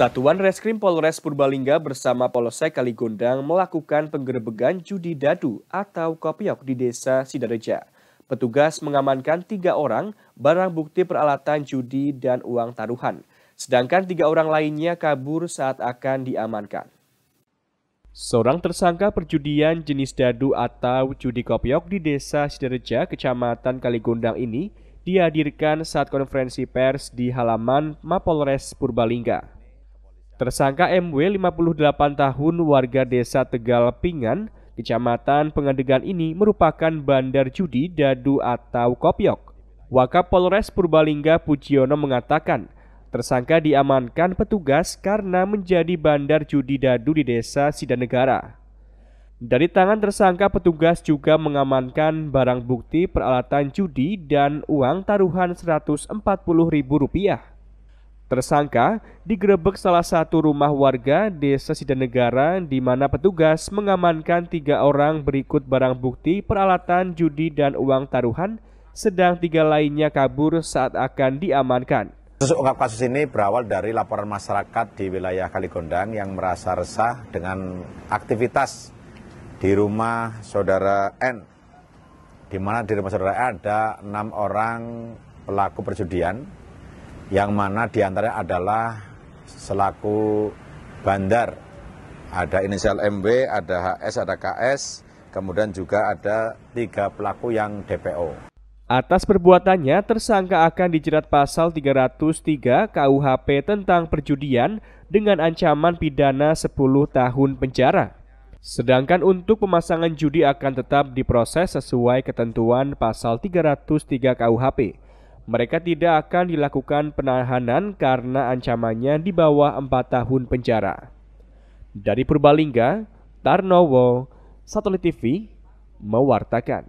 Satuan Reskrim Polres Purbalingga bersama Polsek Kaligondang melakukan penggerebegan judi dadu atau kopiok di desa Sidareja. Petugas mengamankan tiga orang barang bukti peralatan judi dan uang taruhan. Sedangkan tiga orang lainnya kabur saat akan diamankan. Seorang tersangka perjudian jenis dadu atau judi kopiok di desa Sidareja, kecamatan Kaligondang ini dihadirkan saat konferensi pers di halaman Mapolres Purbalingga. Tersangka MW 58 tahun warga desa Tegal Pingan, Kecamatan Pengadegan ini merupakan bandar judi dadu atau kopiok. Wakap Polres Purbalingga Pujiono mengatakan, tersangka diamankan petugas karena menjadi bandar judi dadu di desa Sidanegara. Dari tangan tersangka petugas juga mengamankan barang bukti peralatan judi dan uang taruhan Rp140.000. Tersangka digerebek salah satu rumah warga desa Sidanegara di mana petugas mengamankan tiga orang berikut barang bukti peralatan judi dan uang taruhan sedang tiga lainnya kabur saat akan diamankan. Kasus ungkap kasus ini berawal dari laporan masyarakat di wilayah Kaligondang yang merasa resah dengan aktivitas di rumah saudara N. Di mana di rumah saudara N ada enam orang pelaku perjudian yang mana diantaranya adalah selaku bandar. Ada inisial MW, ada HS, ada KS, kemudian juga ada tiga pelaku yang DPO. Atas perbuatannya, tersangka akan dijerat pasal 303 KUHP tentang perjudian dengan ancaman pidana 10 tahun penjara. Sedangkan untuk pemasangan judi akan tetap diproses sesuai ketentuan pasal 303 KUHP mereka tidak akan dilakukan penahanan karena ancamannya di bawah 4 tahun penjara. Dari Purbalingga, Tarnowo, Satelit TV, mewartakan.